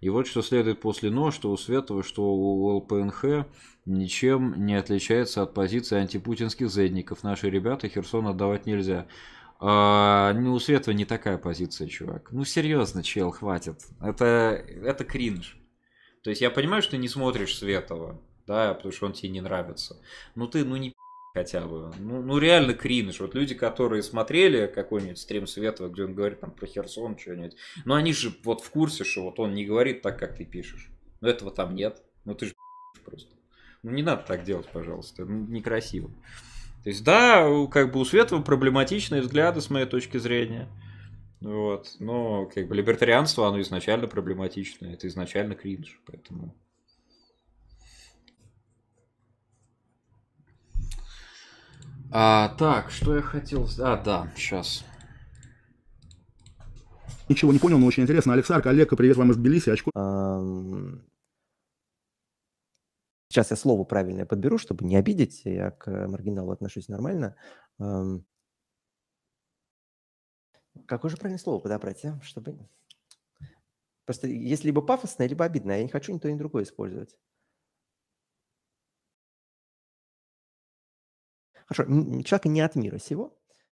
И вот что следует после «но», что у Светова, что у ЛПНХ ничем не отличается от позиции антипутинских зедников. Наши ребята Херсон отдавать нельзя. А, ну, у Светова не такая позиция, чувак. Ну, серьезно, чел, хватит. Это, это кринж. То есть я понимаю, что ты не смотришь Светова, да, потому что он тебе не нравится. Но ты, ну не хотя бы. Ну, ну реально кринж. Вот люди, которые смотрели какой-нибудь стрим Светова, где он говорит там про Херсон, что-нибудь, ну они же вот в курсе, что вот он не говорит так, как ты пишешь. Но этого там нет. Ну ты же просто. Ну не надо так делать, пожалуйста. Ну, некрасиво. То есть, да, как бы у Светова проблематичные взгляды, с моей точки зрения. Вот. Но как бы либертарианство, оно изначально проблематичное, это изначально кринж, поэтому... А, так, что я хотел... А, да, сейчас. Ничего не понял, но очень интересно. Алексар, коллега, привет вам из Тбилиси. очку. Сейчас я слово правильное подберу, чтобы не обидеть. Я к маргиналу отношусь нормально. Какое же правильное слово подобрать, а? чтобы... Просто есть либо пафосное, либо обидное. Я не хочу ни то, ни другое использовать. Хорошо, человек не от мира сего,